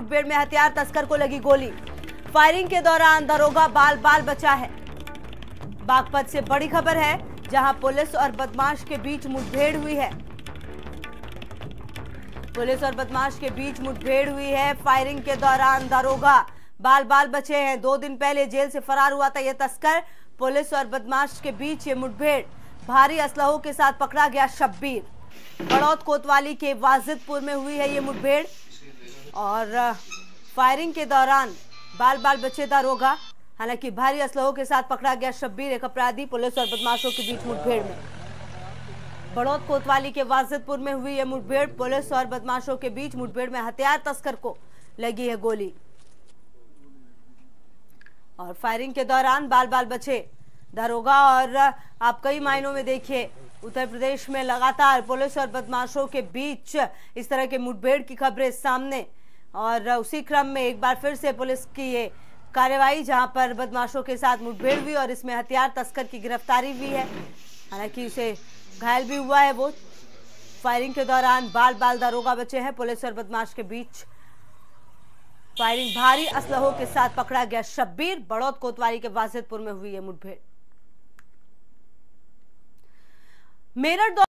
मुठभेड़ में हथियार तस्कर को लगी गोली फायरिंग के दौरान दरोगा बाल बाल बचा है बागपत से बड़ी खबर है जहां पुलिस और बदमाश के बीच मुठभेड़ हुई है पुलिस और बदमाश के बीच मुठभेड़ हुई है फायरिंग के दौरान दरोगा बाल बाल बचे हैं दो दिन पहले जेल से फरार हुआ था यह तस्कर पुलिस और बदमाश के बीच ये मुठभेड़ भारी असलहों के साथ पकड़ा गया शब्बीर बड़ौत कोतवाली के वाजिदपुर में हुई है ये मुठभेड़ और फायरिंग के दौरान बाल बाल बचेदार होगा हालांकि भारी असलहों के साथ पकड़ा गया शब्बीर एक अपराधी पुलिस और बदमाशों के बीच मुठभेड़ में बड़ौद कोतवाली के वाजिदपुर में हुई यह मुठभेड़ पुलिस और बदमाशों के बीच मुठभेड़ में हथियार तस्कर को लगी है गोली और फायरिंग के दौरान बाल बाल बचे दरोगा और आप कई मायनों में देखिए उत्तर प्रदेश में लगातार पुलिस और बदमाशों के बीच इस तरह के मुठभेड़ की खबरें सामने और उसी क्रम में एक बार फिर से पुलिस की ये कार्रवाई जहां पर बदमाशों के साथ मुठभेड़ हुई और इसमें हथियार तस्कर की गिरफ्तारी भी है हालांकि उसे घायल भी हुआ है वो फायरिंग के दौरान बाल बाल दारोगा बचे हैं पुलिस और बदमाश के बीच फायरिंग भारी असलहों के साथ पकड़ा गया शब्बीर बड़ौत कोतवाली के वाजिदपुर में हुई है मुठभेड़ मेरठ